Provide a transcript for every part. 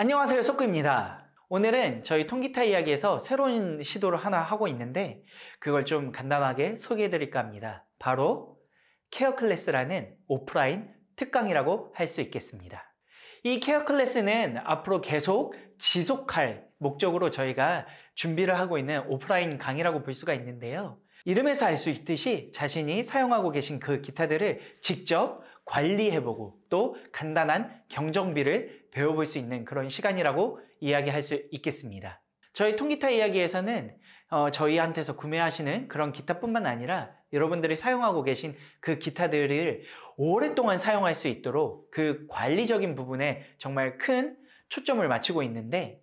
안녕하세요 소크입니다 오늘은 저희 통기타 이야기에서 새로운 시도를 하나 하고 있는데 그걸 좀 간단하게 소개해 드릴까 합니다 바로 케어 클래스라는 오프라인 특강이라고 할 수 있겠습니다 이 케어 클래스는 앞으로 계속 지속할 목적으로 저희가 준비를 하고 있는 오프라인 강의라고 볼 수가 있는데요 이름에서 알 수 있듯이 자신이 사용하고 계신 그 기타들을 직접 관리해보고 또 간단한 경정비를 배워볼 수 있는 그런 시간이라고 이야기할 수 있겠습니다. 저희 통기타 이야기에서는 어, 저희한테서 구매하시는 그런 기타뿐만 아니라 여러분들이 사용하고 계신 그 기타들을 오랫동안 사용할 수 있도록 그 관리적인 부분에 정말 큰 초점을 맞추고 있는데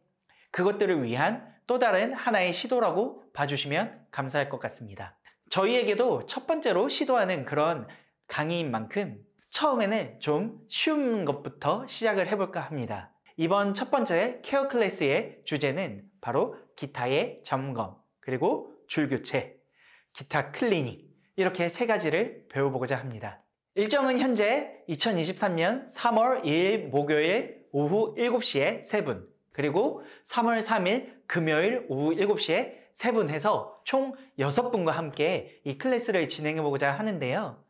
그것들을 위한 또 다른 하나의 시도라고 봐주시면 감사할 것 같습니다. 저희에게도 첫 번째로 시도하는 그런 강의인 만큼 처음에는 좀 쉬운 것부터 시작을 해볼까 합니다. 이번 첫 번째 케어 클래스의 주제는 바로 기타의 점검, 그리고 줄교체, 기타 클리닝 이렇게 세 가지를 배워보고자 합니다. 일정은 현재 2023년 3월 2일 목요일 오후 7시에 3분 그리고 3월 3일 금요일 오후 7시에 3분 해서 총 6분과 함께 이 클래스를 진행해보고자 하는데요.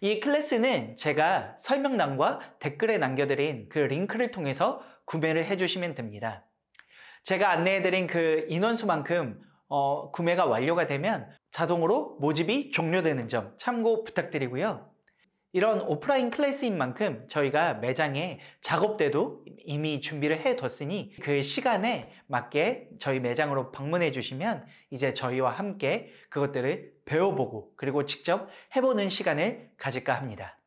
이 클래스는 제가 설명란과 댓글에 남겨드린 그 링크를 통해서 구매를 해주시면 됩니다. 제가 안내해드린 그 인원수만큼 어, 구매가 완료가 되면 자동으로 모집이 종료되는 점 참고 부탁드리고요. 이런 오프라인 클래스인 만큼 저희가 매장에 작업 때도 이미 준비를 해뒀으니 그 시간에 맞게 저희 매장으로 방문해 주시면 이제 저희와 함께 그것들을 배워보고 그리고 직접 해보는 시간을 가질까 합니다.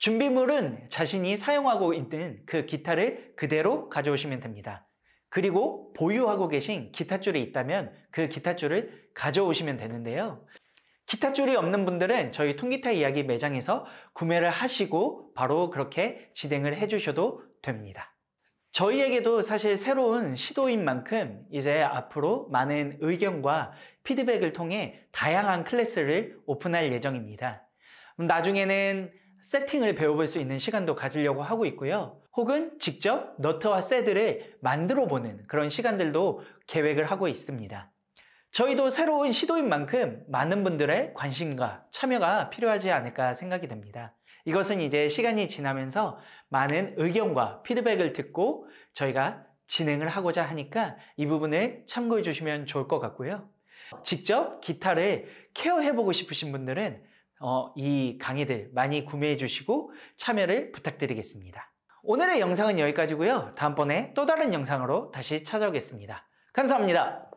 준비물은 자신이 사용하고 있는 그 기타를 그대로 가져오시면 됩니다. 그리고 보유하고 계신 기타줄이 있다면 그 기타줄을 가져오시면 되는데요. 기타 줄이 없는 분들은 저희 통기타 이야기 매장에서 구매를 하시고 바로 그렇게 진행을 해주셔도 됩니다. 저희에게도 사실 새로운 시도인 만큼 이제 앞으로 많은 의견과 피드백을 통해 다양한 클래스를 오픈할 예정입니다. 나중에는 세팅을 배워볼 수 있는 시간도 가지려고 하고 있고요. 혹은 직접 너트와 세드를 만들어 보는 그런 시간들도 계획을 하고 있습니다. 저희도 새로운 시도인 만큼 많은 분들의 관심과 참여가 필요하지 않을까 생각이 됩니다. 이것은 이제 시간이 지나면서 많은 의견과 피드백을 듣고 저희가 진행을 하고자 하니까 이 부분을 참고해 주시면 좋을 것 같고요. 직접 기타를 케어해 보고 싶으신 분들은 어, 이 강의들 많이 구매해 주시고 참여를 부탁드리겠습니다. 오늘의 영상은 여기까지고요. 다음번에 또 다른 영상으로 다시 찾아오겠습니다. 감사합니다.